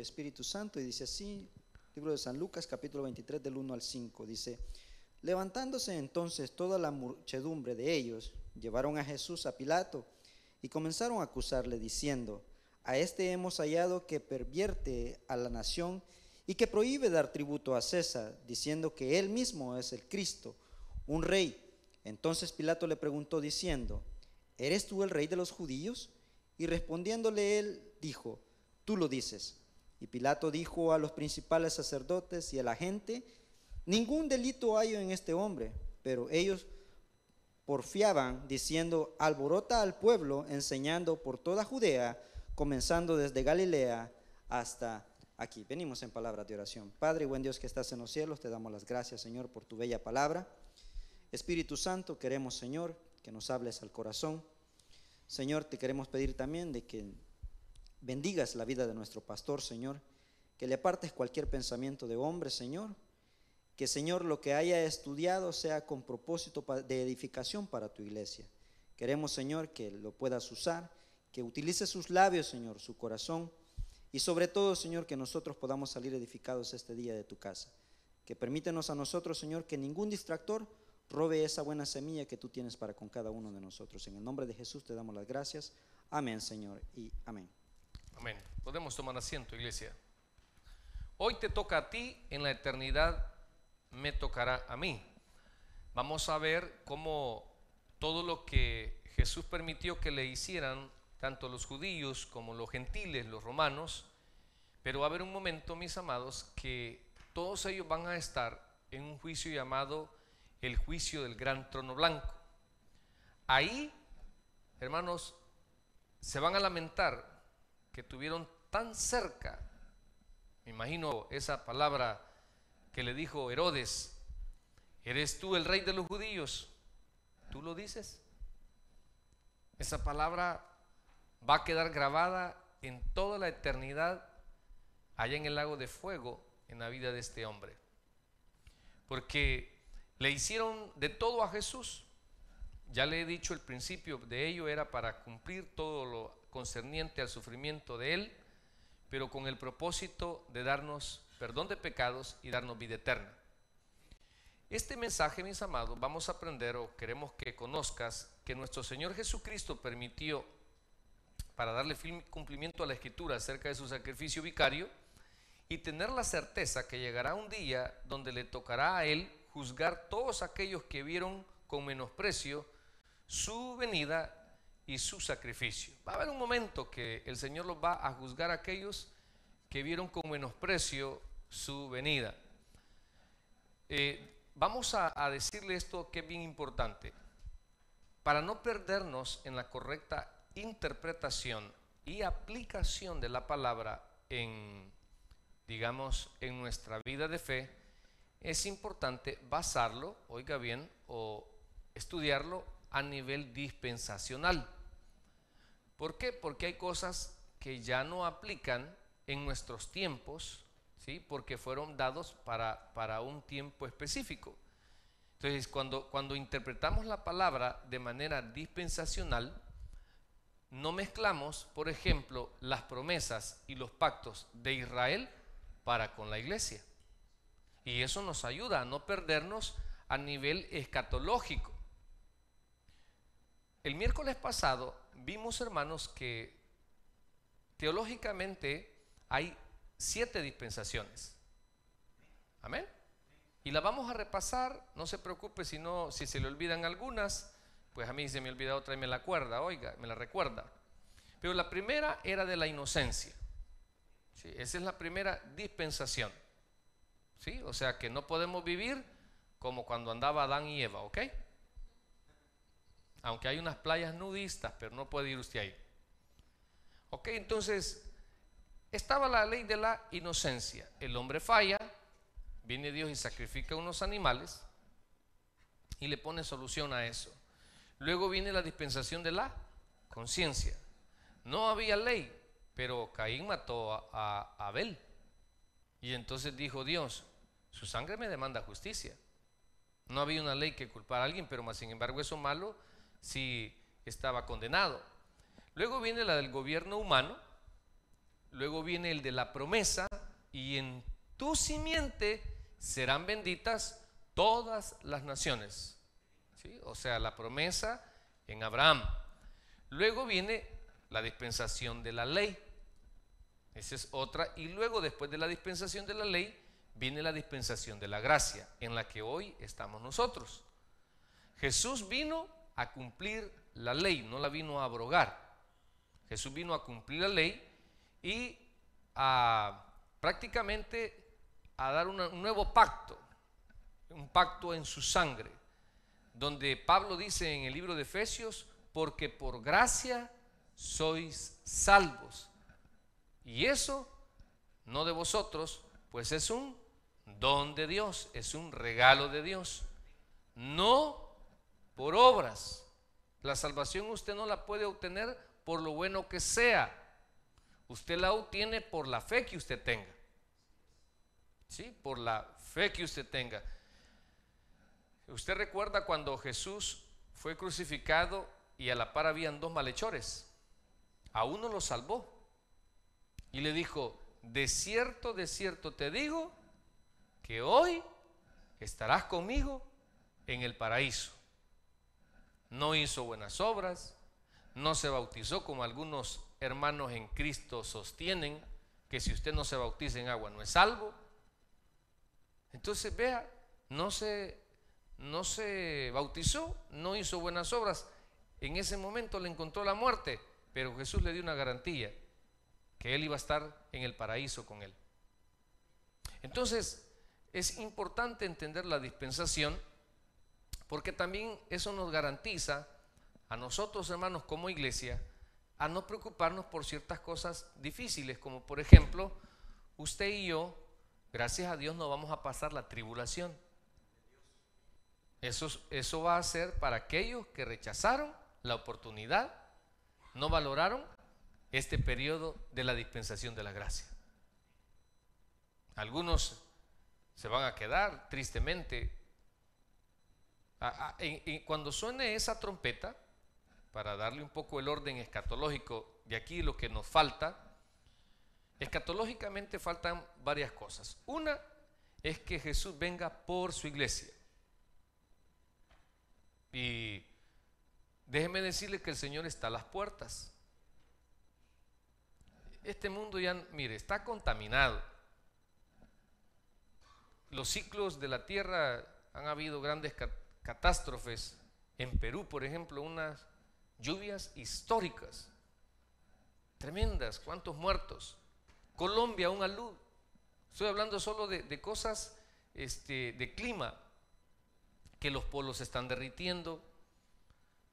Espíritu Santo y dice así, libro de San Lucas capítulo 23 del 1 al 5, dice, levantándose entonces toda la muchedumbre de ellos, llevaron a Jesús a Pilato y comenzaron a acusarle diciendo, a este hemos hallado que pervierte a la nación y que prohíbe dar tributo a César, diciendo que él mismo es el Cristo, un rey. Entonces Pilato le preguntó diciendo, ¿eres tú el rey de los judíos? Y respondiéndole él, dijo, tú lo dices. Y Pilato dijo a los principales sacerdotes y a la gente, ningún delito hay en este hombre, pero ellos porfiaban diciendo, alborota al pueblo, enseñando por toda Judea, comenzando desde Galilea hasta aquí. Venimos en palabras de oración. Padre, buen Dios que estás en los cielos, te damos las gracias, Señor, por tu bella palabra. Espíritu Santo, queremos, Señor, que nos hables al corazón. Señor, te queremos pedir también de que bendigas la vida de nuestro pastor, Señor, que le apartes cualquier pensamiento de hombre, Señor, que, Señor, lo que haya estudiado sea con propósito de edificación para tu iglesia. Queremos, Señor, que lo puedas usar, que utilices sus labios, Señor, su corazón, y sobre todo, Señor, que nosotros podamos salir edificados este día de tu casa. Que permítenos a nosotros, Señor, que ningún distractor robe esa buena semilla que tú tienes para con cada uno de nosotros. En el nombre de Jesús te damos las gracias. Amén, Señor, y amén. Amén. Podemos tomar asiento, iglesia. Hoy te toca a ti, en la eternidad me tocará a mí. Vamos a ver cómo todo lo que Jesús permitió que le hicieran, tanto los judíos como los gentiles, los romanos, pero va a haber un momento, mis amados, que todos ellos van a estar en un juicio llamado el juicio del gran trono blanco. Ahí, hermanos, se van a lamentar que tuvieron tan cerca. Me imagino esa palabra que le dijo Herodes, ¿eres tú el rey de los judíos? ¿Tú lo dices? Esa palabra va a quedar grabada en toda la eternidad allá en el lago de fuego en la vida de este hombre. Porque le hicieron de todo a Jesús. Ya le he dicho, el principio de ello era para cumplir todo lo concerniente al sufrimiento de Él, pero con el propósito de darnos perdón de pecados y darnos vida eterna. Este mensaje, mis amados, vamos a aprender o queremos que conozcas que nuestro Señor Jesucristo permitió, para darle cumplimiento a la Escritura acerca de su sacrificio vicario, y tener la certeza que llegará un día donde le tocará a Él juzgar todos aquellos que vieron con menosprecio su venida y su sacrificio. Va a haber un momento que el Señor los va a juzgar a aquellos que vieron con menosprecio su venida. Eh, vamos a, a decirle esto que es bien importante. Para no perdernos en la correcta interpretación y aplicación de la palabra en, digamos, en nuestra vida de fe, es importante basarlo, oiga bien, o estudiarlo a nivel dispensacional. ¿Por qué? Porque hay cosas que ya no aplican en nuestros tiempos, ¿sí? porque fueron dados para, para un tiempo específico. Entonces, cuando, cuando interpretamos la palabra de manera dispensacional, no mezclamos, por ejemplo, las promesas y los pactos de Israel para con la iglesia. Y eso nos ayuda a no perdernos a nivel escatológico. El miércoles pasado vimos, hermanos, que teológicamente hay siete dispensaciones. Amén. Y la vamos a repasar, no se preocupe si no, si se le olvidan algunas, pues a mí se me olvida otra y me la acuerda, oiga, me la recuerda. Pero la primera era de la inocencia. Esa es la primera dispensación. ¿sí? O sea que no podemos vivir como cuando andaba Adán y Eva, ¿ok? aunque hay unas playas nudistas, pero no puede ir usted ahí. Ok, entonces estaba la ley de la inocencia. El hombre falla, viene Dios y sacrifica unos animales y le pone solución a eso. Luego viene la dispensación de la conciencia. No había ley, pero Caín mató a, Abel. Y entonces dijo Dios, su sangre me demanda justicia. No había una ley que culpar a alguien, pero más sin embargo eso malo si estaba condenado. Luego viene la del gobierno humano, luego viene el de la promesa, y en tu simiente serán benditas todas las naciones. O sea, la promesa en Abraham. Luego viene la dispensación de la ley. Esa es otra. Y luego, después de la dispensación de la ley, viene la dispensación de la gracia, en la que hoy estamos nosotros. Jesús vino a cumplir la ley, no la vino a abrogar. Jesús vino a cumplir la ley y a prácticamente a dar un nuevo pacto, un pacto en su sangre, donde Pablo dice en el libro de Efesios, porque por gracia sois salvos. Y eso no de vosotros, pues es un don de Dios, es un regalo de Dios. No por obras. La salvación usted no la puede obtener por lo bueno que sea. Usted la obtiene por la fe que usted tenga. ¿Sí? Por la fe que usted tenga. Usted recuerda cuando Jesús fue crucificado y a la par habían dos malhechores. A uno lo salvó y le dijo, de cierto, de cierto te digo que hoy estarás conmigo en el paraíso no hizo buenas obras, no se bautizó como algunos hermanos en Cristo sostienen, que si usted no se bautiza en agua no es salvo. Entonces, vea, no se, no se bautizó, no hizo buenas obras. En ese momento le encontró la muerte, pero Jesús le dio una garantía, que él iba a estar en el paraíso con él. Entonces, es importante entender la dispensación porque también eso nos garantiza a nosotros, hermanos, como iglesia, a no preocuparnos por ciertas cosas difíciles, como por ejemplo, usted y yo, gracias a Dios, no vamos a pasar la tribulación. Eso, eso va a ser para aquellos que rechazaron la oportunidad, no valoraron este periodo de la dispensación de la gracia. Algunos se van a quedar tristemente Ah, ah, cuando suene esa trompeta, para darle un poco el orden escatológico de aquí, lo que nos falta, escatológicamente faltan varias cosas. Una es que Jesús venga por su iglesia. Y déjeme decirle que el Señor está a las puertas. Este mundo ya, mire, está contaminado. Los ciclos de la tierra han habido grandes catástrofes catástrofes. En Perú, por ejemplo, unas lluvias históricas, tremendas, cuántos muertos. Colombia, un alud. Estoy hablando solo de, cosas este, de clima, que los polos se están derritiendo,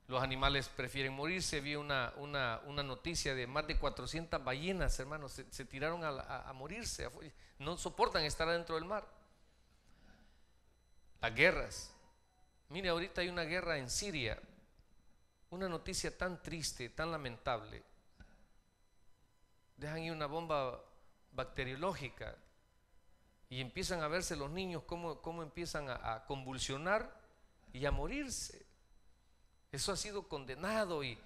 los animales prefieren morirse. Vi una, una, una noticia de más de 400 ballenas, hermanos, se, tiraron a, morirse, no soportan estar adentro del mar. Las guerras, Mire, ahorita hay una guerra en Siria, una noticia tan triste, tan lamentable. Dejan ir una bomba bacteriológica y empiezan a verse los niños cómo, cómo empiezan a, convulsionar y a morirse. Eso ha sido condenado y,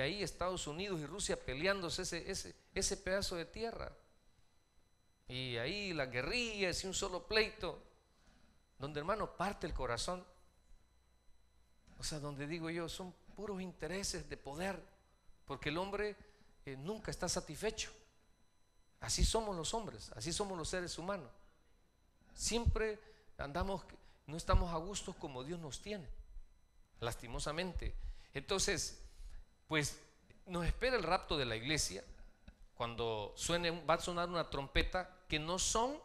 ahí Estados Unidos y Rusia peleándose ese, ese, ese pedazo de tierra. Y ahí la guerrilla es un solo pleito, donde hermano parte el corazón. O sea, donde digo yo, son puros intereses de poder, porque el hombre eh, nunca está satisfecho. Así somos los hombres, así somos los seres humanos. Siempre andamos, no estamos a gustos como Dios nos tiene, lastimosamente. Entonces, pues nos espera el rapto de la iglesia, cuando suene, va a sonar una trompeta que no son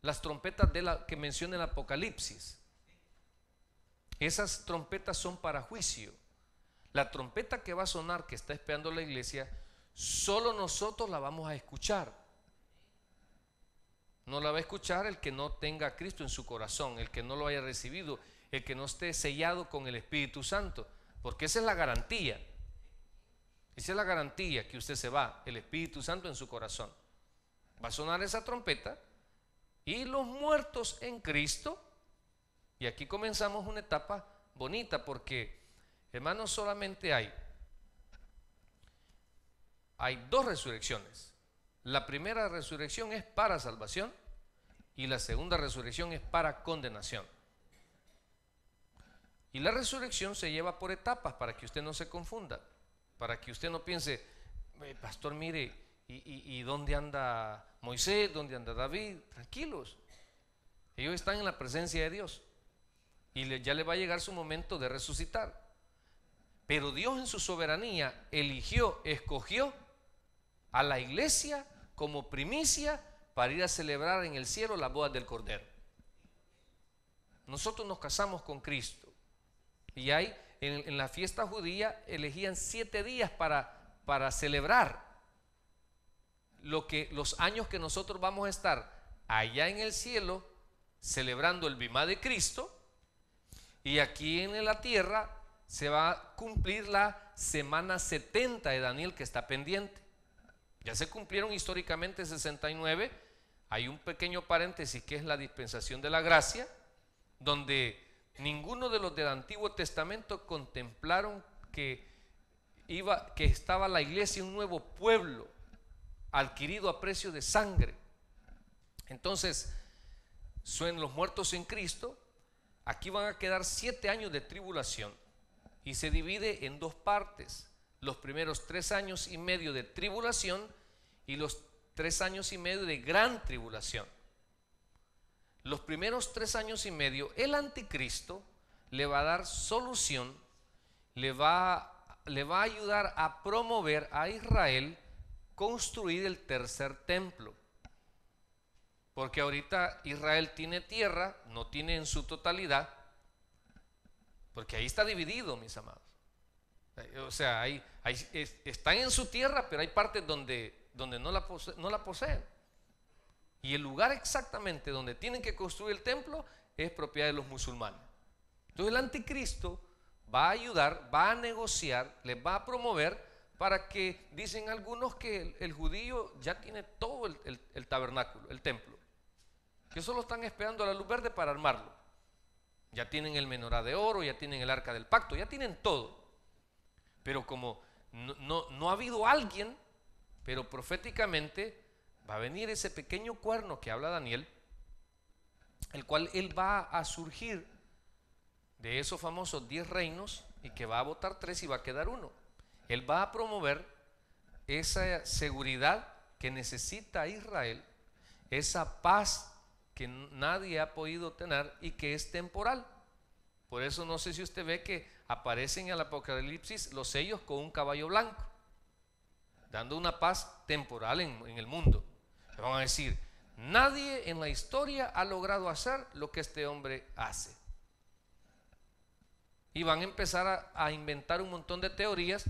las trompetas de la que menciona el Apocalipsis, esas trompetas son para juicio. La trompeta que va a sonar, que está esperando la iglesia, solo nosotros la vamos a escuchar. No la va a escuchar el que no tenga a Cristo en su corazón, el que no lo haya recibido, el que no esté sellado con el Espíritu Santo, porque esa es la garantía. Esa es la garantía que usted se va, el Espíritu Santo en su corazón. Va a sonar esa trompeta y los muertos en Cristo y aquí comenzamos una etapa bonita porque, hermanos, solamente hay, hay dos resurrecciones. La primera resurrección es para salvación y la segunda resurrección es para condenación. Y la resurrección se lleva por etapas para que usted no se confunda, para que usted no piense, eh, pastor, mire, y, ¿y dónde anda Moisés? ¿Dónde anda David? Tranquilos. Ellos están en la presencia de Dios y ya le va a llegar su momento de resucitar. Pero Dios en su soberanía eligió, escogió a la iglesia como primicia para ir a celebrar en el cielo las bodas del Cordero. Nosotros nos casamos con Cristo. Y hay, en, en la fiesta judía, elegían siete días para, para celebrar lo que, los años que nosotros vamos a estar allá en el cielo, celebrando el Bimá de Cristo y aquí en la tierra se va a cumplir la semana 70 de Daniel que está pendiente. Ya se cumplieron históricamente 69. Hay un pequeño paréntesis que es la dispensación de la gracia, donde ninguno de los del Antiguo Testamento contemplaron que iba que estaba la iglesia un nuevo pueblo adquirido a precio de sangre. Entonces, son los muertos en Cristo Aquí van a quedar siete años de tribulación y se divide en dos partes. Los primeros tres años y medio de tribulación y los tres años y medio de gran tribulación. Los primeros tres años y medio, el anticristo le va a dar solución, le va, le va a ayudar a promover a Israel construir el tercer templo. Porque ahorita Israel tiene tierra, no tiene en su totalidad, porque ahí está dividido, mis amados. Eh, o sea, hay, están en su tierra, pero hay partes donde, donde no, la poseen. Y el lugar exactamente donde tienen que construir el templo es propiedad de los musulmanes. Entonces el anticristo va a ayudar, va a negociar, les va a promover para que dicen algunos que el, judío ya tiene todo el, tabernáculo, el templo que solo están esperando la luz verde para armarlo. Ya tienen el menorá de oro, ya tienen el arca del pacto, ya tienen todo. Pero como no, ha habido alguien, pero proféticamente va a venir ese pequeño cuerno que habla Daniel, el cual él va a surgir de esos famosos diez reinos y que va a votar tres y va a quedar uno. Él va a promover esa seguridad que necesita Israel, esa paz que nadie ha podido tener y que es temporal. Por eso no sé si usted ve que aparecen en el Apocalipsis los sellos con un caballo blanco, dando una paz temporal en, el mundo. Van a decir, nadie en la historia ha logrado hacer lo que este hombre hace. Y van a empezar a, inventar un montón de teorías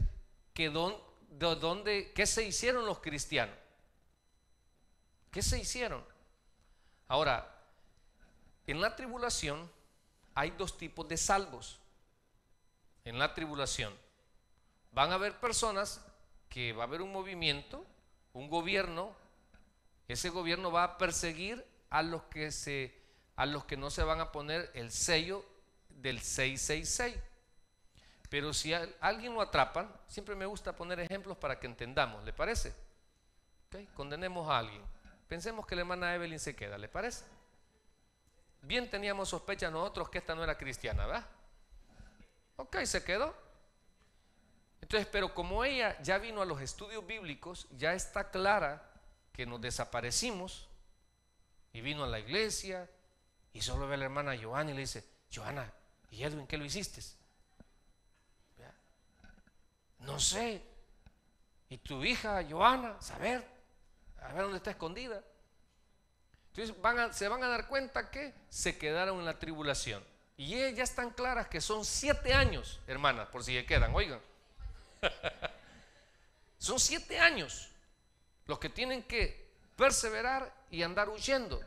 que don, dónde, qué se hicieron los cristianos. ¿Qué se hicieron? Ahora, en la tribulación hay dos tipos de salvos. En la tribulación van a haber personas que va a haber un movimiento, un gobierno, ese gobierno va a perseguir a los que se a los que no se van a poner el sello del 666. Pero si alguien lo atrapan, siempre me gusta poner ejemplos para que entendamos, ¿le parece? Condenemos a alguien. Pensemos que la hermana Evelyn se queda, ¿le parece? Bien teníamos sospecha nosotros que esta no era cristiana, ¿verdad? Ok, se quedó. Entonces, pero como ella ya vino a los estudios bíblicos, ya está clara que nos desaparecimos y vino a la iglesia y solo ve a la hermana Joana y le dice, Joana, ¿y Edwin qué lo hiciste? No sé. ¿Y tu hija Joana? Saber a ver dónde está escondida. Entonces se van a dar cuenta que se quedaron en la tribulación. Y ellas están claras que son siete años, hermanas, por si se quedan, oigan. son siete años los que tienen que perseverar y andar huyendo.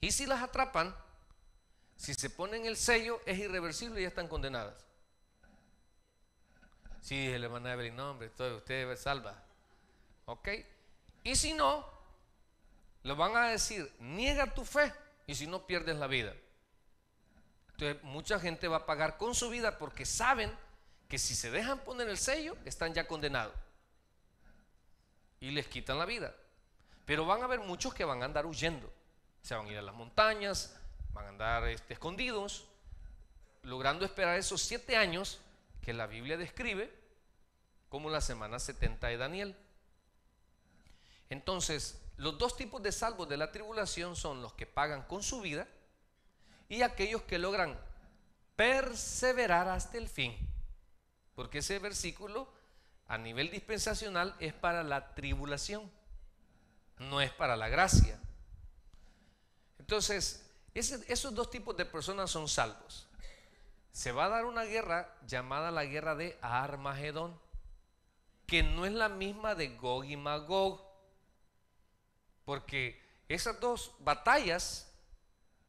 Y si las atrapan, si se ponen el sello, es irreversible y ya están condenadas. Sí, el hermano Evelyn, nombre nombre. usted salva. Ok, y si no, le van a decir, niega tu fe y si no pierdes la vida. Entonces mucha gente va a pagar con su vida porque saben que si se dejan poner el sello, están ya condenados. Y les quitan la vida. Pero van a haber muchos que van a andar huyendo. Se van a ir a las montañas, van a andar este, escondidos, logrando esperar esos siete años que la Biblia describe como la semana 70 de Daniel. Entonces, los dos tipos de salvos de la tribulación son los que pagan con su vida y aquellos que logran perseverar hasta el fin. Porque ese versículo a nivel dispensacional es para la tribulación, no es para la gracia. Entonces, esos dos tipos de personas son salvos. Se va a dar una guerra llamada la guerra de Armagedón, que no es la misma de Gog y Magog porque esas dos batallas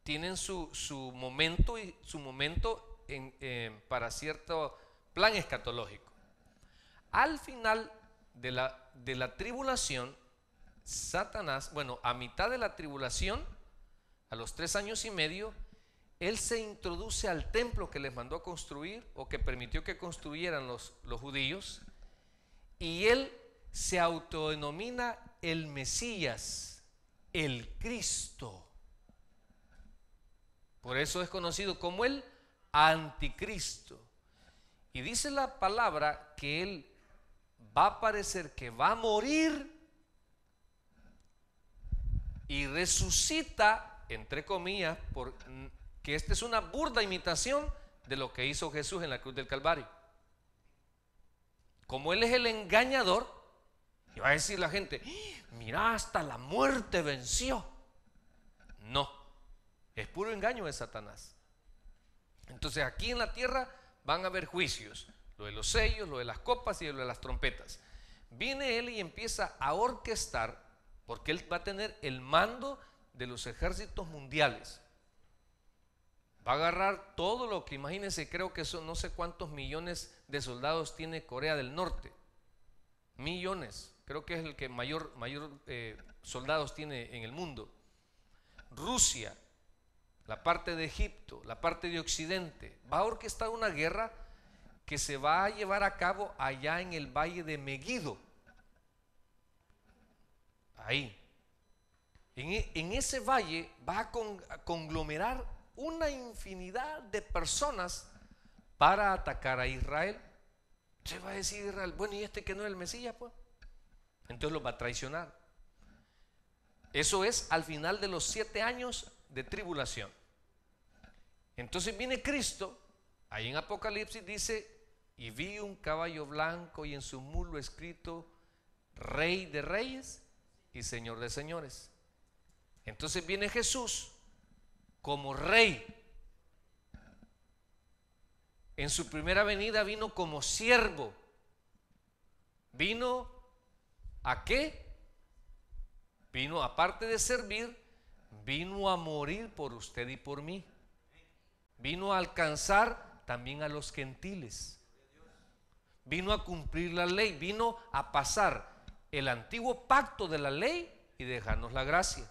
tienen su, momento, y, su momento eh, para cierto plan escatológico. Al final de la, de la tribulación, Satanás, bueno, a mitad de la tribulación, a los tres años y medio, él se introduce al templo que les mandó a construir o que permitió que construyeran los, los judíos y él se autodenomina el Mesías, el Cristo. Por eso es conocido como el anticristo. Y dice la palabra que él va a parecer que va a morir y resucita, entre comillas, porque esta es una burda imitación de lo que hizo Jesús en la cruz del Calvario. Como él es el engañador, y va a decir la gente, mira, hasta la muerte venció. No, es puro engaño de Satanás. Entonces aquí en la tierra van a haber juicios, lo de los sellos, lo de las copas y lo de las trompetas. Viene él y empieza a orquestar, porque él va a tener el mando de los ejércitos mundiales. Va a agarrar todo lo que imagínense, creo que son no sé cuántos millones de soldados tiene Corea del Norte. Millones creo que es el que mayor, mayor eh, soldados tiene en el mundo. Rusia, la parte de Egipto, la parte de Occidente, va a orquestar una guerra que se va a llevar a cabo allá en el valle de Megiddo. Ahí. En, e, ese valle va a, a conglomerar una infinidad de personas para atacar a Israel. Se va a decir Israel, bueno, ¿y este que no es el Mesías? Pues entonces lo va a traicionar. Eso es al final de los siete años de tribulación. Entonces viene Cristo, ahí en Apocalipsis dice, y vi un caballo blanco y en su mulo escrito, Rey de Reyes y Señor de Señores. Entonces viene Jesús como Rey. En su primera venida vino como siervo. Vino ¿A qué? Vino, aparte de servir, vino a morir por usted y por mí. Vino a alcanzar también a los gentiles. Vino a cumplir la ley, vino a pasar el antiguo pacto de la ley y dejarnos la gracia.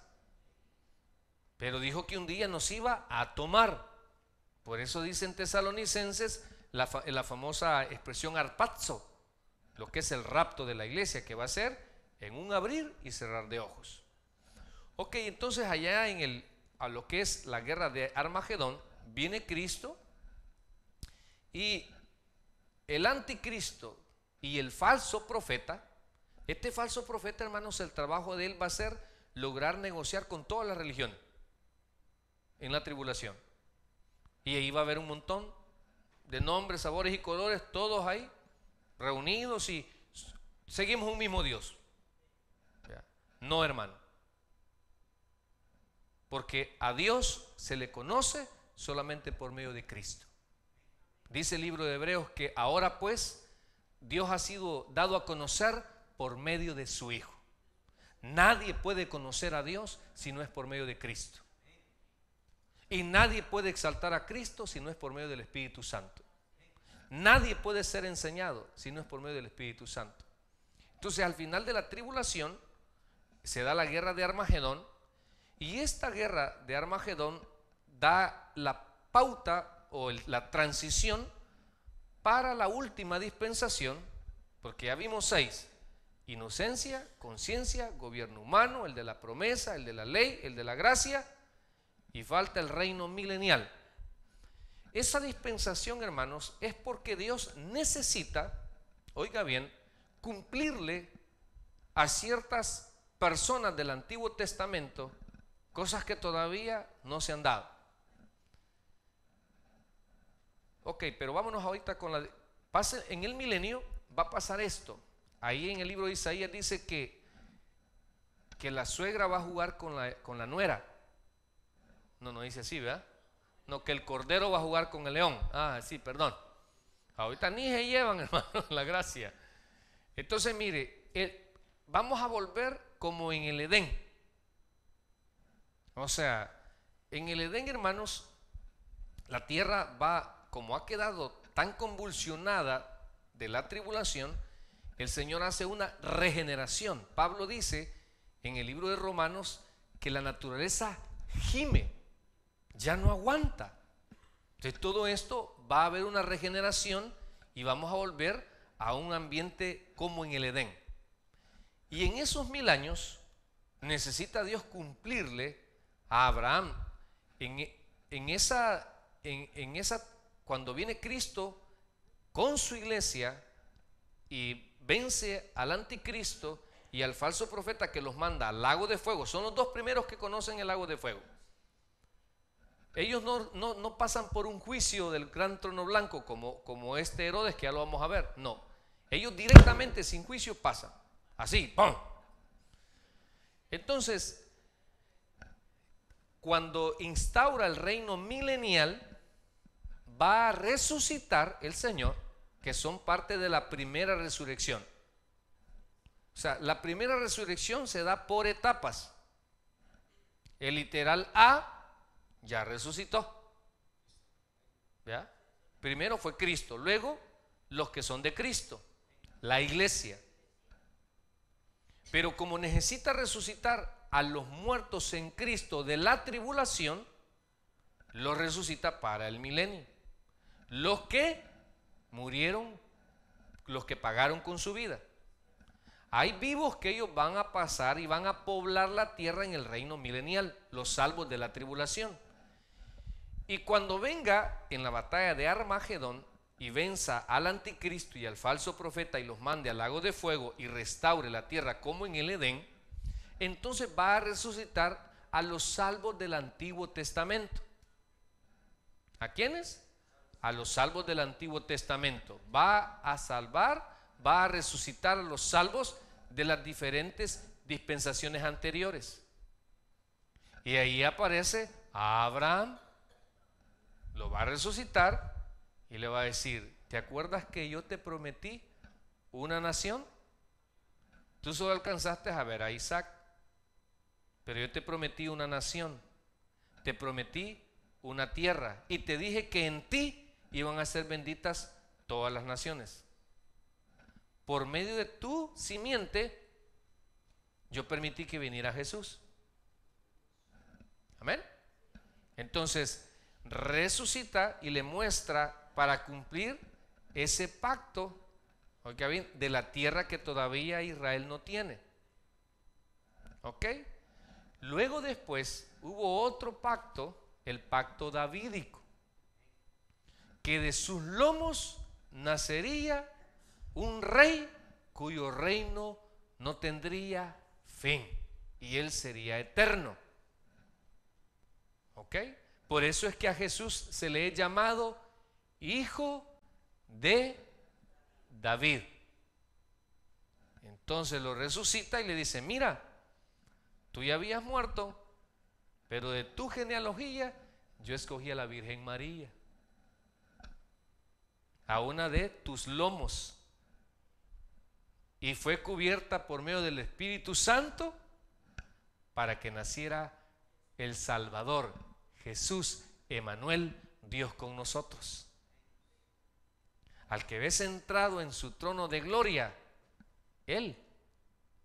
Pero dijo que un día nos iba a tomar. Por eso dicen tesalonicenses la, famosa expresión arpazo lo que es el rapto de la iglesia, que va a ser en un abrir y cerrar de ojos. Ok, entonces allá en el, a lo que es la guerra de Armagedón, viene Cristo y el anticristo y el falso profeta, este falso profeta, hermanos, el trabajo de él va a ser lograr negociar con toda las religiones en la tribulación. Y ahí va a haber un montón de nombres, sabores y colores, todos ahí reunidos y seguimos un mismo Dios. No, hermano. Porque a Dios se le conoce solamente por medio de Cristo. Dice el libro de Hebreos que ahora pues Dios ha sido dado a conocer por medio de su Hijo. Nadie puede conocer a Dios si no es por medio de Cristo. Y nadie puede exaltar a Cristo si no es por medio del Espíritu Santo. Nadie puede ser enseñado si no es por medio del Espíritu Santo. Entonces al final de la tribulación se da la guerra de Armagedón y esta guerra de Armagedón da la pauta o la transición para la última dispensación, porque ya vimos seis, inocencia, conciencia, gobierno humano, el de la promesa, el de la ley, el de la gracia, y falta el reino milenial. Esa dispensación, hermanos, es porque Dios necesita, oiga bien, cumplirle a ciertas personas del Antiguo Testamento cosas que todavía no se han dado. Ok, pero vámonos ahorita con la... Pase, en el milenio va a pasar esto. Ahí en el libro de Isaías dice que, que la suegra va a jugar con la, con la nuera. No, no dice así, ¿verdad? No, que el cordero va a jugar con el león. Ah, sí, perdón. Ahorita ni se llevan, hermano, la gracia. Entonces, mire, vamos a volver como en el Edén. O sea, en el Edén, hermanos, la tierra va, como ha quedado tan convulsionada de la tribulación, el Señor hace una regeneración. Pablo dice en el libro de Romanos que la naturaleza gime ya no aguanta. Entonces todo esto va a haber una regeneración y vamos a volver a un ambiente como en el Edén. Y en esos mil años necesita Dios cumplirle a Abraham. En, esa, en esa, cuando viene Cristo con su iglesia y vence al anticristo y al falso profeta que los manda al lago de fuego, son los dos primeros que conocen el lago de fuego. Ellos no, pasan por un juicio del gran trono blanco como, como este Herodes que ya lo vamos a ver. No. Ellos directamente sin juicio pasan. Así, ¡pum! Entonces, cuando instaura el reino milenial, va a resucitar el Señor, que son parte de la primera resurrección. O sea, la primera resurrección se da por etapas. El literal A ya resucitó. Primero fue Cristo, luego los que son de Cristo, la iglesia. Pero como necesita resucitar a los muertos en Cristo de la tribulación, los resucita para el milenio. Los que murieron, los que pagaron con su vida. Hay vivos que ellos van a pasar y van a poblar la tierra en el reino milenial, los salvos de la tribulación. Y cuando venga en la batalla de Armagedón y venza al anticristo y al falso profeta y los mande al lago de fuego y restaure la tierra como en el Edén, entonces va a resucitar a los salvos del Antiguo Testamento. ¿A quiénes? A los salvos del Antiguo Testamento. Va a salvar, va a resucitar a los salvos de las diferentes dispensaciones anteriores. Y ahí aparece Abraham, lo va a resucitar y le va a decir, ¿te acuerdas que yo te prometí una nación? Tú solo alcanzaste a ver a Isaac, pero yo te prometí una nación, te prometí una tierra y te dije que en ti iban a ser benditas todas las naciones. Por medio de tu simiente, yo permití que viniera Jesús. Amén. Entonces, resucita y le muestra para cumplir ese pacto de la tierra que todavía Israel no tiene. ¿Ok? Luego después hubo otro pacto, el pacto davídico, que de sus lomos nacería un rey cuyo reino no tendría fin y él sería eterno. ¿Ok? Por eso es que a Jesús se le he llamado hijo de David. Entonces lo resucita y le dice, mira, tú ya habías muerto, pero de tu genealogía yo escogí a la Virgen María, a una de tus lomos, y fue cubierta por medio del Espíritu Santo para que naciera el Salvador, Jesús, Emanuel, Dios con nosotros. Al que ves entrado en su trono de gloria, Él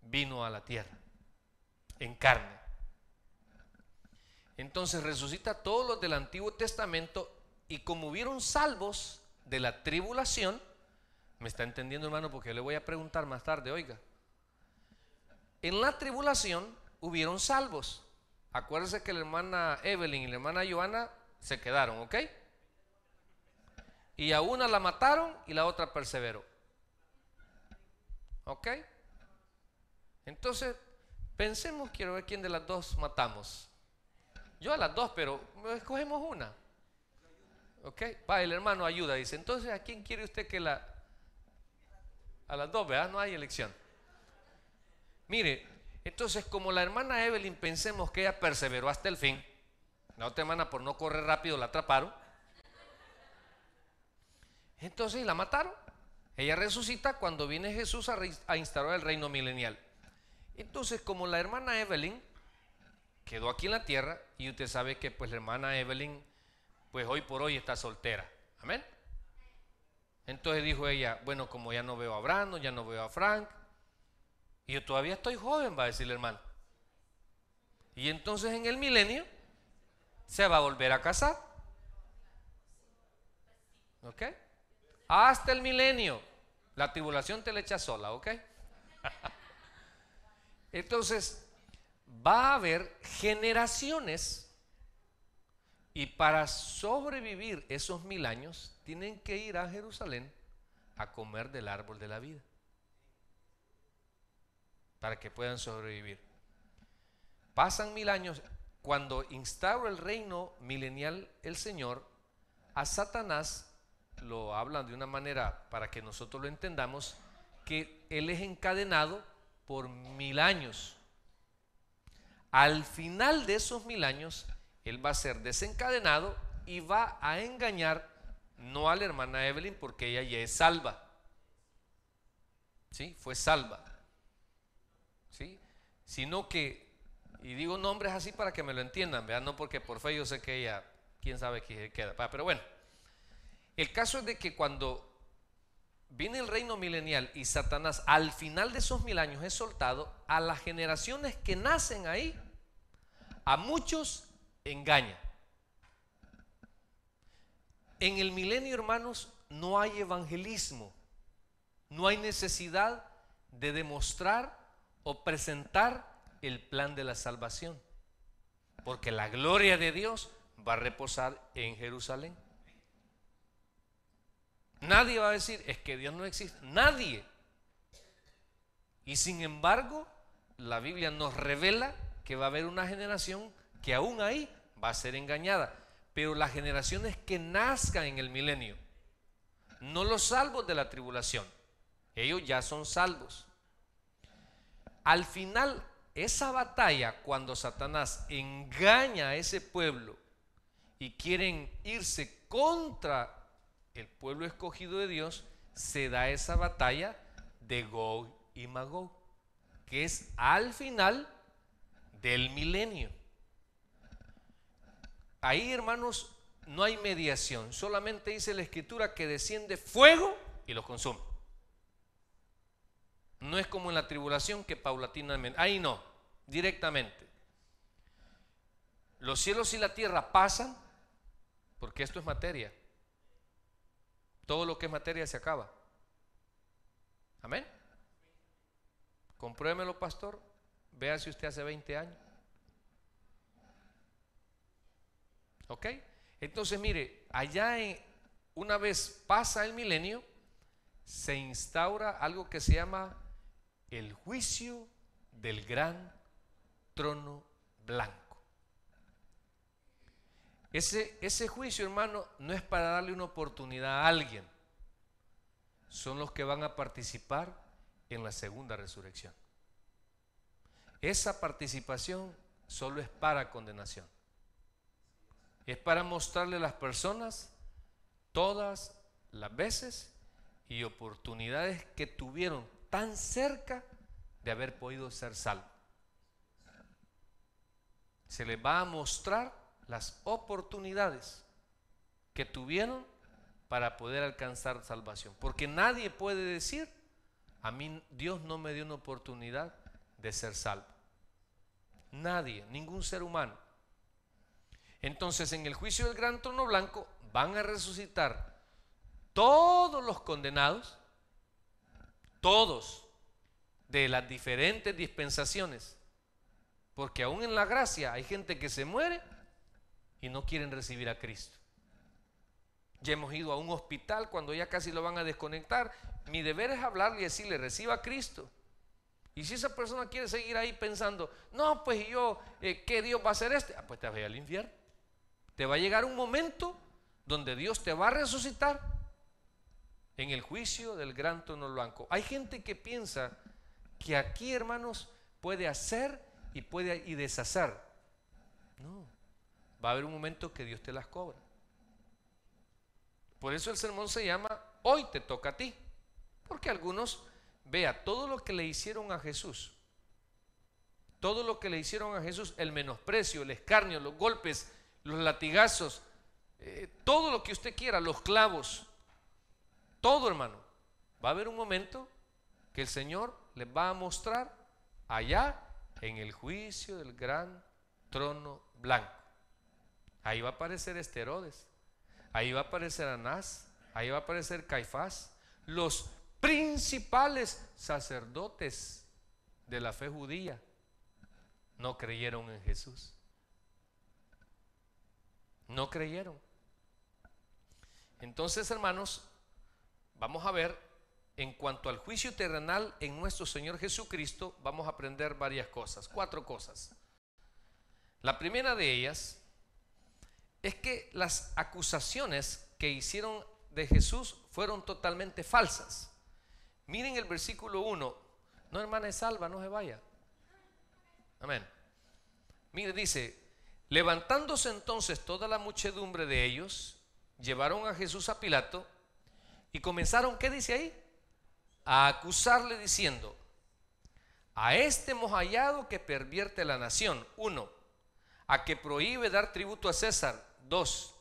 vino a la tierra en carne. Entonces resucita todos los del Antiguo Testamento y como hubieron salvos de la tribulación, me está entendiendo hermano porque le voy a preguntar más tarde, oiga, en la tribulación hubieron salvos. Acuérdense que la hermana Evelyn y la hermana Joana se quedaron, ¿ok? Y a una la mataron y la otra perseveró. ¿Ok? Entonces, pensemos, quiero ver quién de las dos matamos. Yo a las dos, pero escogemos una. ¿Ok? Va, el hermano ayuda, dice. Entonces, ¿a quién quiere usted que la... A las dos, ¿verdad? No hay elección. Mire, entonces, como la hermana Evelyn pensemos que ella perseveró hasta el fin, la otra hermana por no correr rápido la atraparon, entonces la mataron. Ella resucita cuando viene Jesús a, instaurar el reino milenial. Entonces, como la hermana Evelyn quedó aquí en la tierra y usted sabe que pues la hermana Evelyn pues hoy por hoy está soltera. Amén. Entonces dijo ella, bueno, como ya no veo a Brandon, ya no veo a Frank, y yo todavía estoy joven, va a decir el hermano. Y entonces en el milenio se va a volver a casar. ¿Ok? Hasta el milenio. La tribulación te la echa sola, ¿ok? entonces, va a haber generaciones y para sobrevivir esos mil años tienen que ir a Jerusalén a comer del árbol de la vida para que puedan sobrevivir. Pasan mil años. Cuando instaura el reino milenial el Señor, a Satanás lo hablan de una manera para que nosotros lo entendamos, que él es encadenado por mil años. Al final de esos mil años, él va a ser desencadenado y va a engañar no a la hermana Evelyn porque ella ya es salva. ¿Sí? Fue salva ¿sí? Sino que, y digo nombres así para que me lo entiendan, No porque por fe yo sé que ella, quién sabe qué queda, pero bueno. El caso es de que cuando viene el reino milenial y Satanás al final de esos mil años es soltado, a las generaciones que nacen ahí, a muchos engaña. En el milenio, hermanos, no hay evangelismo, no hay necesidad de demostrar o presentar el plan de la salvación, porque la gloria de Dios va a reposar en Jerusalén. Nadie va a decir, es que Dios no existe, nadie. Y sin embargo, la Biblia nos revela que va a haber una generación que aún ahí va a ser engañada. Pero las generaciones que nazcan en el milenio, no los salvos de la tribulación, ellos ya son salvos. Al final, esa batalla, cuando Satanás engaña a ese pueblo y quieren irse contra el pueblo escogido de Dios, se da esa batalla de Gog y Magog, que es al final del milenio. Ahí, hermanos, no hay mediación, solamente dice la escritura que desciende fuego y los consume. No es como en la tribulación que paulatinamente, ahí no, directamente. Los cielos y la tierra pasan, porque esto es materia. Todo lo que es materia se acaba. Amén. Compruébemelo, pastor. Vea si usted hace 20 años. ¿Ok? Entonces, mire, allá una vez pasa el milenio, se instaura algo que se llama el juicio del gran trono blanco. Ese, ese, juicio, hermano, no es para darle una oportunidad a alguien. Son los que van a participar en la segunda resurrección. Esa participación solo es para condenación. Es para mostrarle a las personas todas las veces y oportunidades que tuvieron tan cerca de haber podido ser salvo. Se le va a mostrar las oportunidades que tuvieron para poder alcanzar salvación. Porque nadie puede decir, a mí Dios no me dio una oportunidad de ser salvo. Nadie, ningún ser humano. Entonces en el juicio del gran trono blanco van a resucitar todos los condenados todos de las diferentes dispensaciones. Porque aún en la gracia hay gente que se muere y no quieren recibir a Cristo. Ya hemos ido a un hospital cuando ya casi lo van a desconectar. Mi deber es hablarle y decirle, reciba a Cristo. Y si esa persona quiere seguir ahí pensando, no, pues yo, eh, ¿qué Dios va a hacer este? Ah, pues te vas a ir al infierno. Te va a llegar un momento donde Dios te va a resucitar en el juicio del gran tono blanco. Hay gente que piensa que aquí, hermanos, puede hacer y puede y deshacer. No, va a haber un momento que Dios te las cobra. Por eso el sermón se llama Hoy te toca a ti. Porque algunos, vea, todo lo que le hicieron a Jesús, todo lo que le hicieron a Jesús, el menosprecio, el escarnio, los golpes, los latigazos, eh, todo lo que usted quiera, los clavos, todo hermano, va a haber un momento que el Señor les va a mostrar allá en el juicio del gran trono blanco. Ahí va a aparecer Esterodes ahí va a aparecer Anás, ahí va a aparecer Caifás, los principales sacerdotes de la fe judía no creyeron en Jesús. No creyeron. Entonces, hermanos, vamos a ver, en cuanto al juicio terrenal en nuestro Señor Jesucristo, vamos a aprender varias cosas, cuatro cosas. La primera de ellas es que las acusaciones que hicieron de Jesús fueron totalmente falsas. Miren el versículo 1. No, hermana, es salva, no se vaya. Amén. Mire, dice, levantándose entonces toda la muchedumbre de ellos, llevaron a Jesús a Pilato y comenzaron, ¿qué dice ahí? A acusarle diciendo, a este mojallado que pervierte la nación, uno, a que prohíbe dar tributo a César, dos,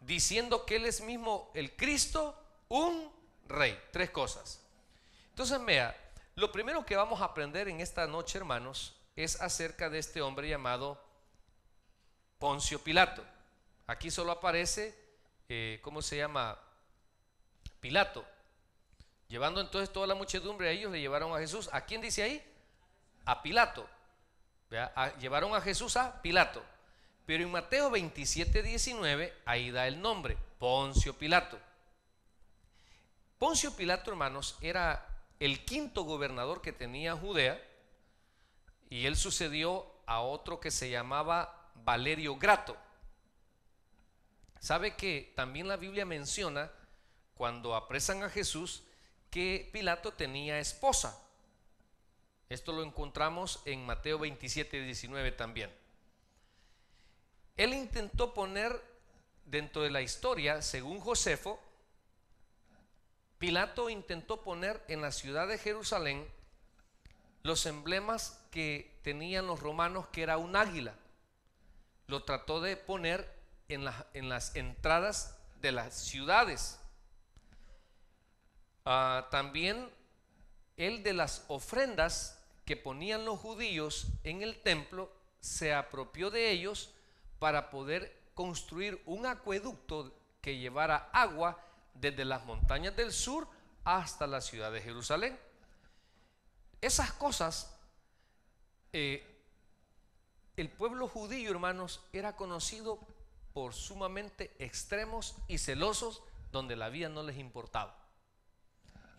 diciendo que él es mismo el Cristo, un rey, tres cosas. Entonces, vea, lo primero que vamos a aprender en esta noche, hermanos, es acerca de este hombre llamado Poncio Pilato. Aquí solo aparece, eh, ¿cómo se llama? Pilato. Llevando entonces toda la muchedumbre a ellos, le llevaron a Jesús. ¿A quién dice ahí? A Pilato. llevaron a Jesús a Pilato. Pero en Mateo 27, 19, ahí da el nombre, Poncio Pilato. Poncio Pilato, hermanos, era el quinto gobernador que tenía Judea y él sucedió a otro que se llamaba Valerio Grato. ¿Sabe que también la Biblia menciona cuando apresan a Jesús que Pilato tenía esposa. Esto lo encontramos en Mateo 27, 19 también. Él intentó poner dentro de la historia, según Josefo, Pilato intentó poner en la ciudad de Jerusalén los emblemas que tenían los romanos, que era un águila. Lo trató de poner en, en las entradas de las ciudades. Ah, también el de las ofrendas que ponían los judíos en el templo se apropió de ellos para poder construir un acueducto que llevara agua desde las montañas del sur hasta la ciudad de Jerusalén. Esas cosas, eh, el pueblo judío, hermanos, era conocido por sumamente extremos y celosos donde la vida no les importaba.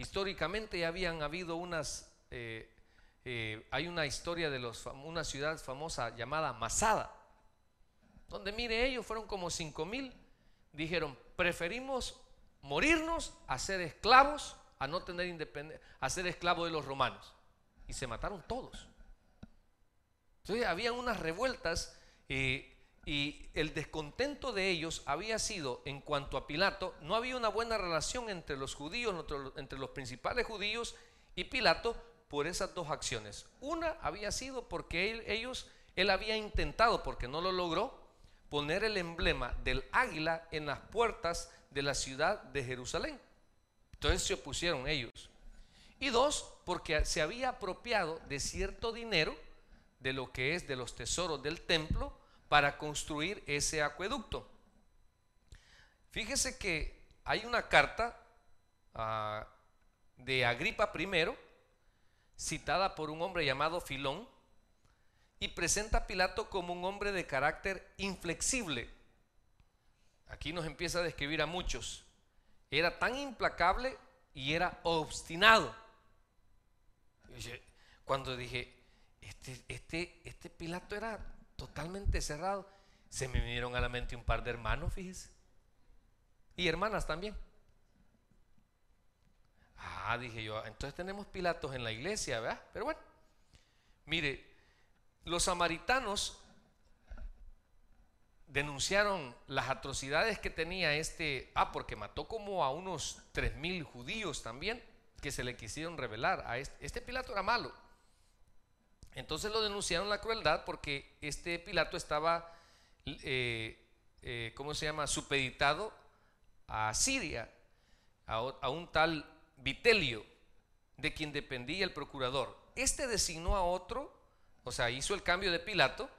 Históricamente habían habido unas, eh, eh, hay una historia de una ciudad famosa llamada Masada, donde mire ellos fueron como cinco mil, dijeron, preferimos morirnos a ser esclavos, a no tener independencia, a ser esclavos de los romanos. Y se mataron todos. Entonces había unas revueltas eh, y el descontento de ellos había sido en cuanto a Pilato, no había una buena relación entre los judíos, entre los principales judíos y Pilato por esas dos acciones. Una había sido porque él, ellos, él había intentado, porque no lo logró, poner el emblema del águila en las puertas de la ciudad de Jerusalén. Entonces se opusieron ellos. Y dos, porque se había apropiado de cierto dinero de lo que es de los tesoros del templo para construir ese acueducto. Fíjese que hay una carta ah, de Agripa I, citada por un hombre llamado Filón, y presenta a Pilato como un hombre de carácter inflexible. Aquí nos empieza a describir a muchos. Era tan implacable y era obstinado. Cuando dije, este, este, este Pilato era totalmente cerrado. Se me vinieron a la mente un par de hermanos, fíjese. Y hermanas también. Ah, dije yo, entonces tenemos Pilatos en la iglesia, ¿verdad? Pero bueno, mire, los samaritanos denunciaron las atrocidades que tenía este, ah, porque mató como a unos tres mil judíos también, que se le quisieron revelar a este, este Pilato era malo. Entonces lo denunciaron la crueldad porque este Pilato estaba, eh, eh, ¿cómo se llama?, supeditado a Siria, a, a un tal Vitelio, de quien dependía el procurador. Este designó a otro, o sea, hizo el cambio de Pilato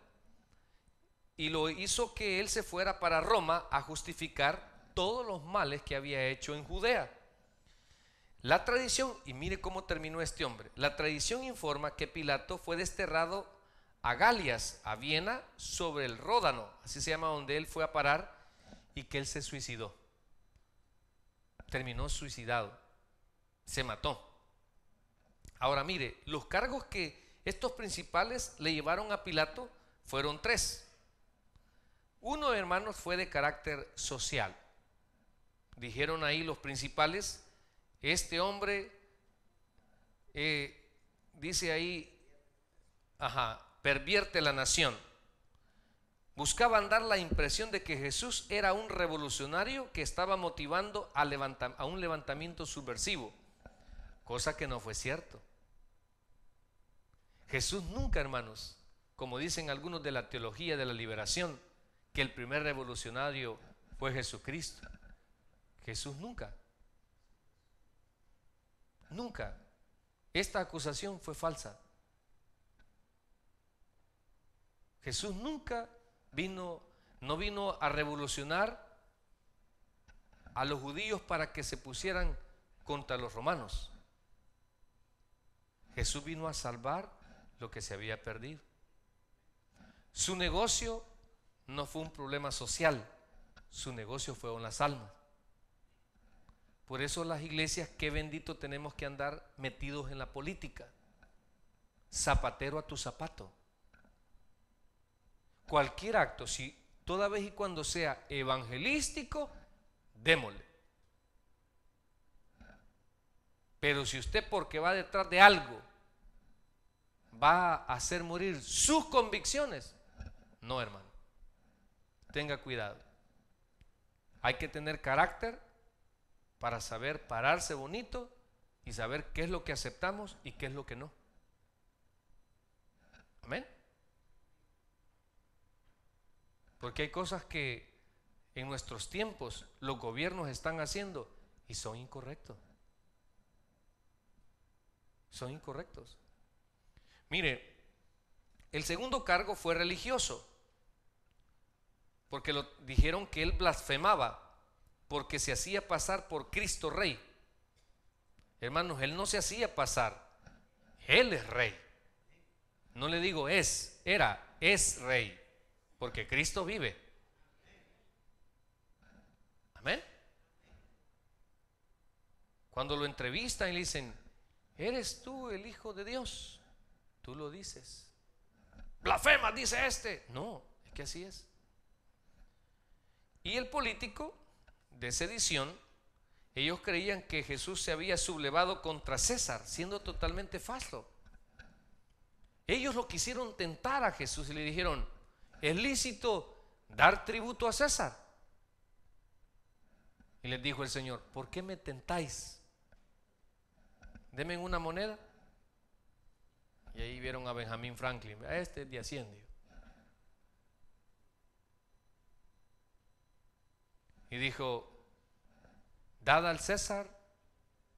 y lo hizo que él se fuera para Roma a justificar todos los males que había hecho en Judea. La tradición, y mire cómo terminó este hombre, la tradición informa que Pilato fue desterrado a Galias, a Viena, sobre el Ródano, así se llama donde él fue a parar, y que él se suicidó. Terminó suicidado, se mató. Ahora mire, los cargos que estos principales le llevaron a Pilato fueron tres. Uno, hermanos, fue de carácter social. Dijeron ahí los principales, este hombre eh, dice ahí, ajá, pervierte la nación. Buscaban dar la impresión de que Jesús era un revolucionario que estaba motivando a, a un levantamiento subversivo, cosa que no fue cierto. Jesús nunca, hermanos, como dicen algunos de la teología de la liberación, que el primer revolucionario fue Jesucristo. Jesús nunca nunca. Esta acusación fue falsa. Jesús nunca vino, no vino a revolucionar a los judíos para que se pusieran contra los romanos. Jesús vino a salvar lo que se había perdido. Su negocio no fue un problema social, su negocio fue con las almas. Por eso las iglesias, qué bendito tenemos que andar metidos en la política. Zapatero a tu zapato. Cualquier acto, si toda vez y cuando sea evangelístico, démosle. Pero si usted porque va detrás de algo va a hacer morir sus convicciones, no hermano. Tenga cuidado. Hay que tener carácter para saber pararse bonito y saber qué es lo que aceptamos y qué es lo que no. Amén. Porque hay cosas que en nuestros tiempos los gobiernos están haciendo y son incorrectos. Son incorrectos. Mire, el segundo cargo fue religioso, porque lo dijeron que él blasfemaba porque se hacía pasar por Cristo Rey. Hermanos, Él no se hacía pasar, Él es Rey. No le digo es, era, es Rey, porque Cristo vive. Amén. Cuando lo entrevistan y le dicen, ¿eres tú el Hijo de Dios? Tú lo dices. Blasfema, dice este. No, es que así es. Y el político de sedición, ellos creían que Jesús se había sublevado contra César, siendo totalmente falso. Ellos lo quisieron tentar a Jesús y le dijeron, es lícito dar tributo a César. Y les dijo el Señor, ¿por qué me tentáis? Deme una moneda. Y ahí vieron a Benjamín Franklin, a este de Hacienda. y dijo, dad al César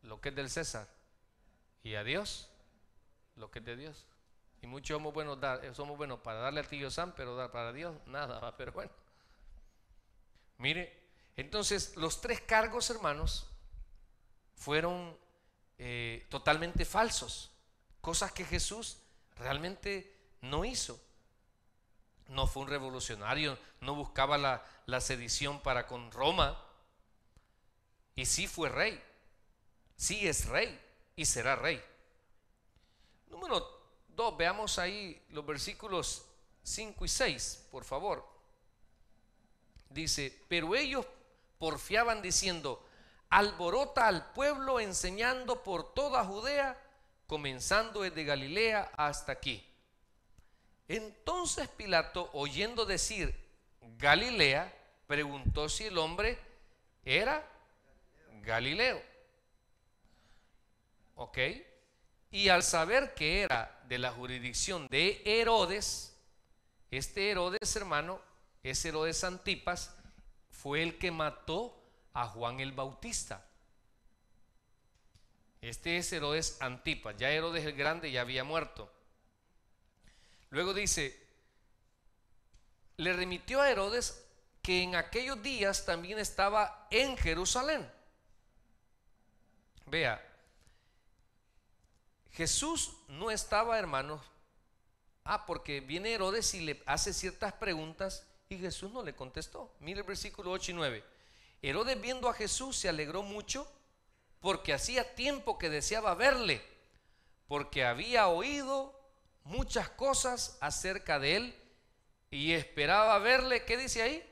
lo que es del César y a Dios lo que es de Dios. Y muchos somos buenos, eh, somos buenos para darle al tío Sam, pero dar para Dios nada, pero bueno. Mire, entonces los tres cargos, hermanos, fueron eh, totalmente falsos, cosas que Jesús realmente no hizo no fue un revolucionario, no buscaba la, sedición para con Roma. Y sí fue rey, sí es rey y será rey. Número dos, veamos ahí los versículos 5 y 6, por favor. Dice, pero ellos porfiaban diciendo, alborota al pueblo enseñando por toda Judea, comenzando desde Galilea hasta aquí. Entonces Pilato, oyendo decir Galilea, preguntó si el hombre era Galileo. ¿Ok? Y al saber que era de la jurisdicción de Herodes, este Herodes hermano, es Herodes Antipas, fue el que mató a Juan el Bautista. Este es Herodes Antipas, ya Herodes el Grande ya había muerto. Luego dice, le remitió a Herodes que en aquellos días también estaba en Jerusalén. Vea, Jesús no estaba, hermanos. Ah, porque viene Herodes y le hace ciertas preguntas y Jesús no le contestó. Mire el versículo 8 y 9. Herodes viendo a Jesús se alegró mucho porque hacía tiempo que deseaba verle, porque había oído muchas cosas acerca de él y esperaba verle, ¿qué dice ahí?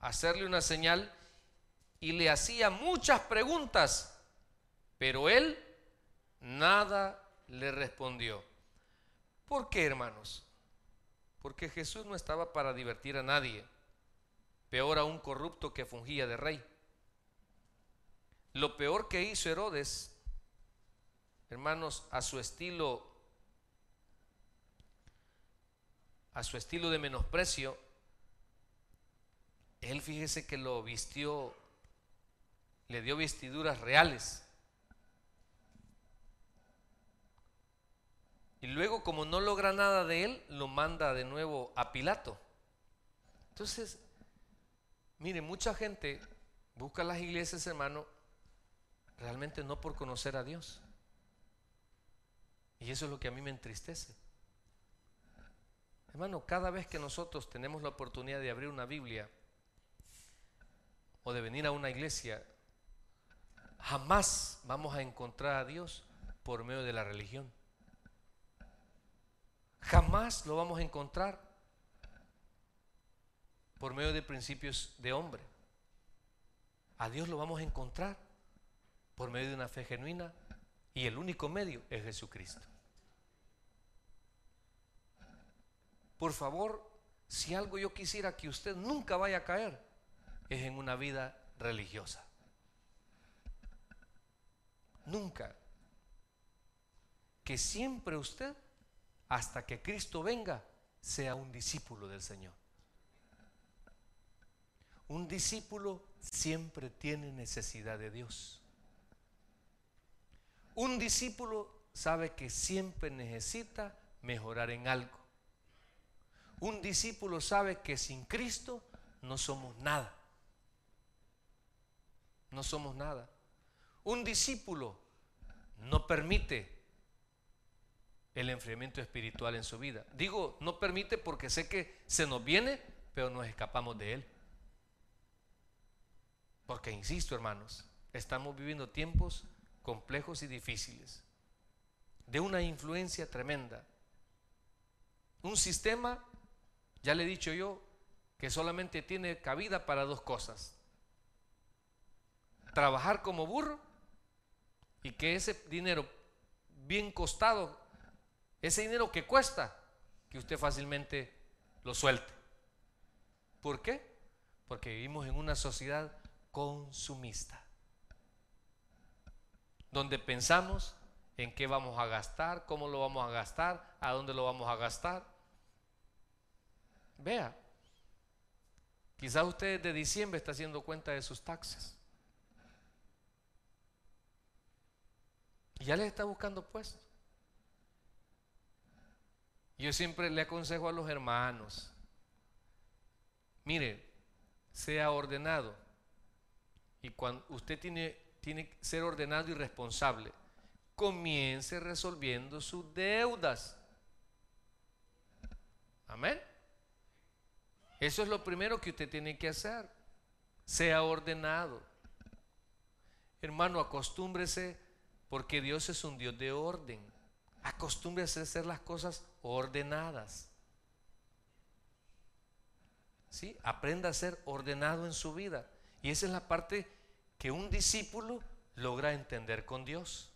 Hacerle una señal y le hacía muchas preguntas, pero él nada le respondió. ¿Por qué, hermanos? Porque Jesús no estaba para divertir a nadie, peor a un corrupto que fungía de rey. Lo peor que hizo Herodes, hermanos, a su estilo a su estilo de menosprecio, él fíjese que lo vistió, le dio vestiduras reales. Y luego, como no logra nada de él, lo manda de nuevo a Pilato. Entonces, mire, mucha gente busca las iglesias, hermano, realmente no por conocer a Dios. Y eso es lo que a mí me entristece. Hermano, cada vez que nosotros tenemos la oportunidad de abrir una Biblia o de venir a una iglesia, jamás vamos a encontrar a Dios por medio de la religión. Jamás lo vamos a encontrar por medio de principios de hombre. A Dios lo vamos a encontrar por medio de una fe genuina y el único medio es Jesucristo. Por favor, si algo yo quisiera que usted nunca vaya a caer, es en una vida religiosa. Nunca. Que siempre usted, hasta que Cristo venga, sea un discípulo del Señor. Un discípulo siempre tiene necesidad de Dios. Un discípulo sabe que siempre necesita mejorar en algo. Un discípulo sabe que sin Cristo no somos nada. No somos nada. Un discípulo no permite el enfriamiento espiritual en su vida. Digo, no permite porque sé que se nos viene, pero nos escapamos de él. Porque, insisto, hermanos, estamos viviendo tiempos complejos y difíciles, de una influencia tremenda. Un sistema ya le he dicho yo que solamente tiene cabida para dos cosas. Trabajar como burro y que ese dinero bien costado, ese dinero que cuesta, que usted fácilmente lo suelte. ¿Por qué? Porque vivimos en una sociedad consumista, donde pensamos en qué vamos a gastar, cómo lo vamos a gastar, a dónde lo vamos a gastar. Vea, quizás usted de diciembre está haciendo cuenta de sus taxes. Y ya les está buscando puestos. Yo siempre le aconsejo a los hermanos, mire, sea ordenado. Y cuando usted tiene, tiene que ser ordenado y responsable, comience resolviendo sus deudas. Amén. Eso es lo primero que usted tiene que hacer. Sea ordenado. Hermano, acostúmbrese porque Dios es un Dios de orden. Acostúmbrese a hacer las cosas ordenadas. ¿Sí? Aprenda a ser ordenado en su vida. Y esa es la parte que un discípulo logra entender con Dios.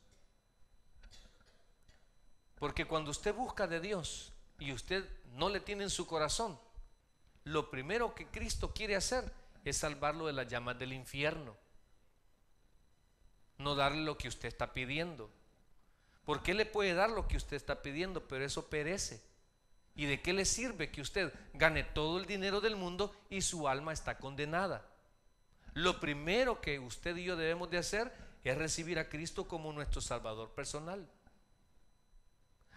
Porque cuando usted busca de Dios y usted no le tiene en su corazón, lo primero que Cristo quiere hacer es salvarlo de las llamas del infierno. No darle lo que usted está pidiendo. ¿Por qué le puede dar lo que usted está pidiendo, pero eso perece. ¿Y de qué le sirve que usted gane todo el dinero del mundo y su alma está condenada? Lo primero que usted y yo debemos de hacer es recibir a Cristo como nuestro Salvador personal.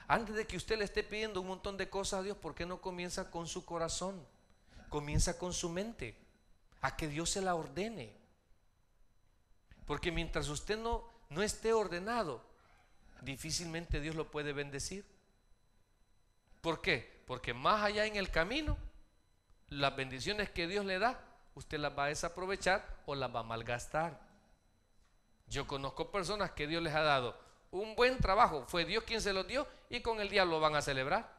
Antes de que usted le esté pidiendo un montón de cosas a Dios, ¿por qué no comienza con su corazón? comienza con su mente, a que Dios se la ordene. Porque mientras usted no, no esté ordenado, difícilmente Dios lo puede bendecir. ¿Por qué? Porque más allá en el camino, las bendiciones que Dios le da, usted las va a desaprovechar o las va a malgastar. Yo conozco personas que Dios les ha dado un buen trabajo, fue Dios quien se los dio y con el día lo van a celebrar.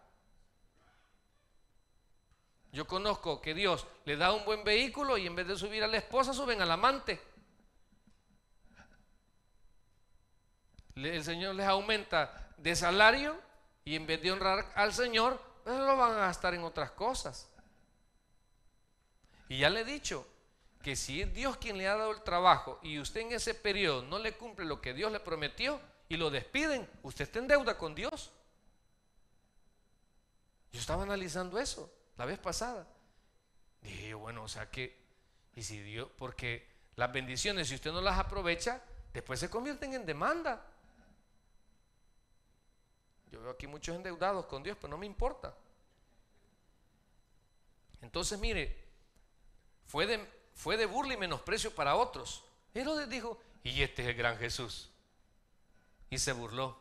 Yo conozco que Dios le da un buen vehículo y en vez de subir a la esposa, suben al amante. El Señor les aumenta de salario y en vez de honrar al Señor, pues lo van a gastar en otras cosas. Y ya le he dicho que si es Dios quien le ha dado el trabajo y usted en ese periodo no le cumple lo que Dios le prometió y lo despiden, usted está en deuda con Dios. Yo estaba analizando eso la vez pasada. Dije yo, bueno, o sea que, y si Dios, porque las bendiciones, si usted no las aprovecha, después se convierten en demanda. Yo veo aquí muchos endeudados con Dios, pero no me importa. Entonces, mire, fue de, fue de burla y menosprecio para otros. les dijo, y este es el gran Jesús. Y se burló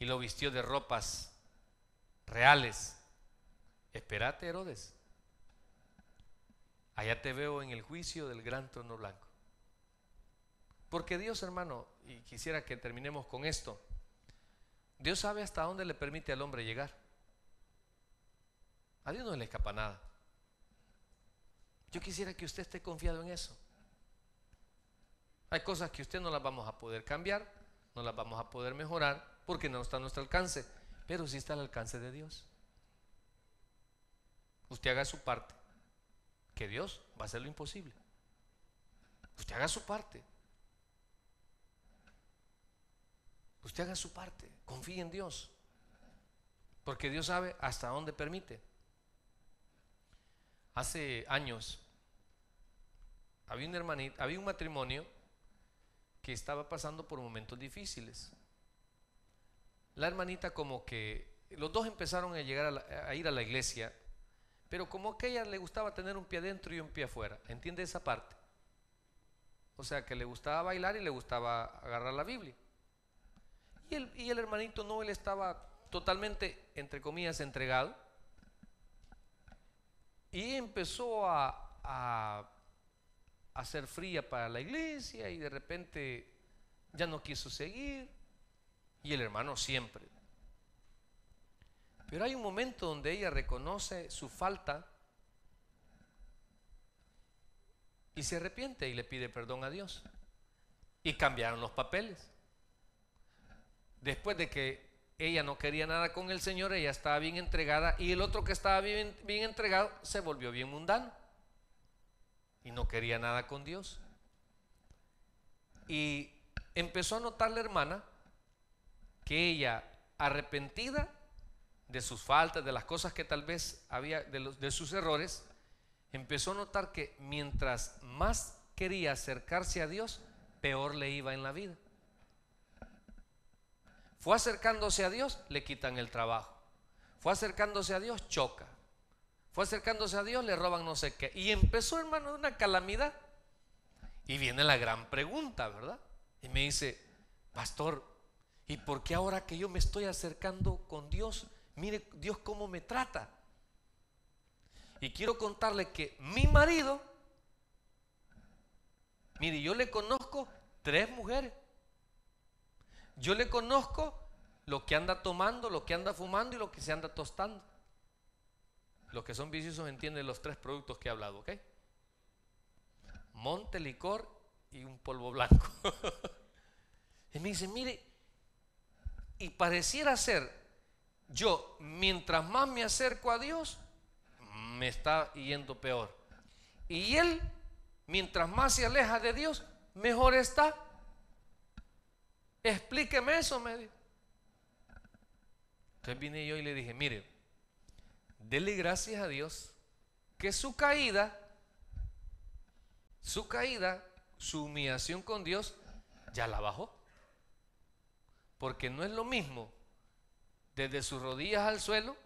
y lo vistió de ropas reales espérate Herodes. Allá te veo en el juicio del gran trono blanco. Porque Dios, hermano, y quisiera que terminemos con esto, Dios sabe hasta dónde le permite al hombre llegar. A Dios no le escapa nada. Yo quisiera que usted esté confiado en eso. Hay cosas que usted no las vamos a poder cambiar, no las vamos a poder mejorar, porque no está a nuestro alcance, pero sí está al alcance de Dios usted haga su parte, que Dios va a hacer lo imposible. Usted haga su parte. Usted haga su parte, confíe en Dios, porque Dios sabe hasta dónde permite. Hace años había un había un matrimonio que estaba pasando por momentos difíciles. La hermanita como que los dos empezaron a llegar a ir a la iglesia pero como a ella le gustaba tener un pie adentro y un pie afuera, ¿entiende esa parte? O sea, que le gustaba bailar y le gustaba agarrar la Biblia. Y el, y el hermanito Noel estaba totalmente, entre comillas, entregado. Y empezó a, a ser fría para la iglesia y de repente ya no quiso seguir. Y el hermano siempre, pero hay un momento donde ella reconoce su falta y se arrepiente y le pide perdón a Dios. Y cambiaron los papeles. Después de que ella no quería nada con el Señor, ella estaba bien entregada y el otro que estaba bien, bien entregado se volvió bien mundano y no quería nada con Dios. Y empezó a notar la hermana que ella, arrepentida, de sus faltas, de las cosas que tal vez había, de, sus errores, empezó a notar que mientras más quería acercarse a Dios, peor le iba en la vida. Fue acercándose a Dios, le quitan el trabajo. Fue acercándose a Dios, choca. Fue acercándose a Dios, le roban no sé qué. Y empezó, hermano, una calamidad. Y viene la gran pregunta, ¿verdad? Y me dice, pastor, ¿y por qué ahora que yo me estoy acercando con Dios, Mire Dios cómo me trata. Y quiero contarle que mi marido, mire, yo le conozco tres mujeres. Yo le conozco lo que anda tomando, lo que anda fumando y lo que se anda tostando. Los que son viciosos entienden los tres productos que he hablado, ¿ok? Monte, licor y un polvo blanco. y me dice, mire, y pareciera ser yo mientras más me acerco a Dios, me está yendo peor. Y Él, mientras más se aleja de Dios, mejor está. Explíqueme eso, medio. Entonces vine yo y le dije, mire, dele gracias a Dios que su caída, su caída, su humillación con Dios, ya la bajó. Porque no es lo mismo desde sus rodillas al suelo,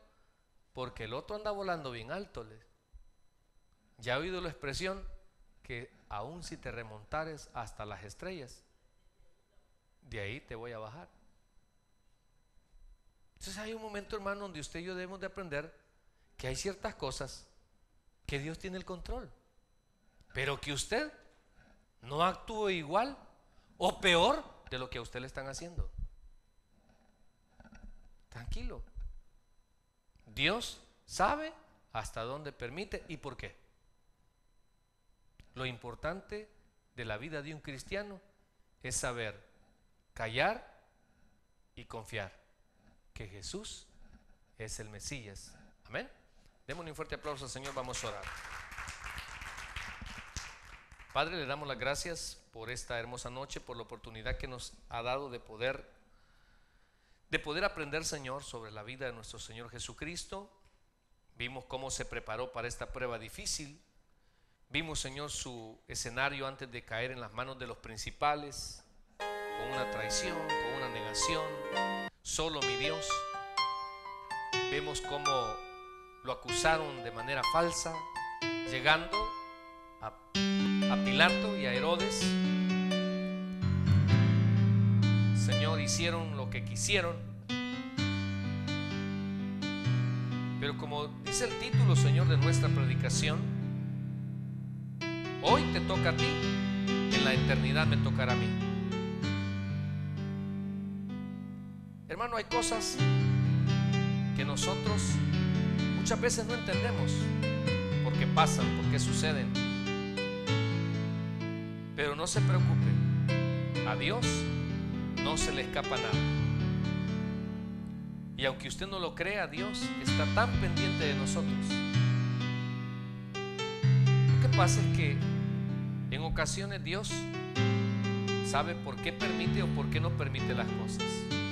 porque el otro anda volando bien alto. Ya ha oído la expresión que aun si te remontares hasta las estrellas, de ahí te voy a bajar. Entonces hay un momento, hermano, donde usted y yo debemos de aprender que hay ciertas cosas que Dios tiene el control, pero que usted no actúe igual o peor de lo que a usted le están haciendo. Tranquilo. Dios sabe hasta dónde permite y por qué. Lo importante de la vida de un cristiano es saber callar y confiar que Jesús es el Mesías. Amén. Démosle un fuerte aplauso al Señor, vamos a orar. Padre, le damos las gracias por esta hermosa noche, por la oportunidad que nos ha dado de poder de poder aprender, Señor, sobre la vida de nuestro Señor Jesucristo. Vimos cómo se preparó para esta prueba difícil. Vimos, Señor, su escenario antes de caer en las manos de los principales, con una traición, con una negación. Solo mi Dios. Vemos cómo lo acusaron de manera falsa, llegando a, Pilato y a Herodes hicieron lo que quisieron. Pero como dice el título, Señor, de nuestra predicación, hoy te toca a ti, en la eternidad me tocará a mí. Hermano, hay cosas que nosotros muchas veces no entendemos porque pasan, porque suceden. Pero no se preocupe, a Dios no se le escapa nada. Y aunque usted no lo crea, Dios está tan pendiente de nosotros. Lo que pasa es que en ocasiones Dios sabe por qué permite o por qué no permite las cosas.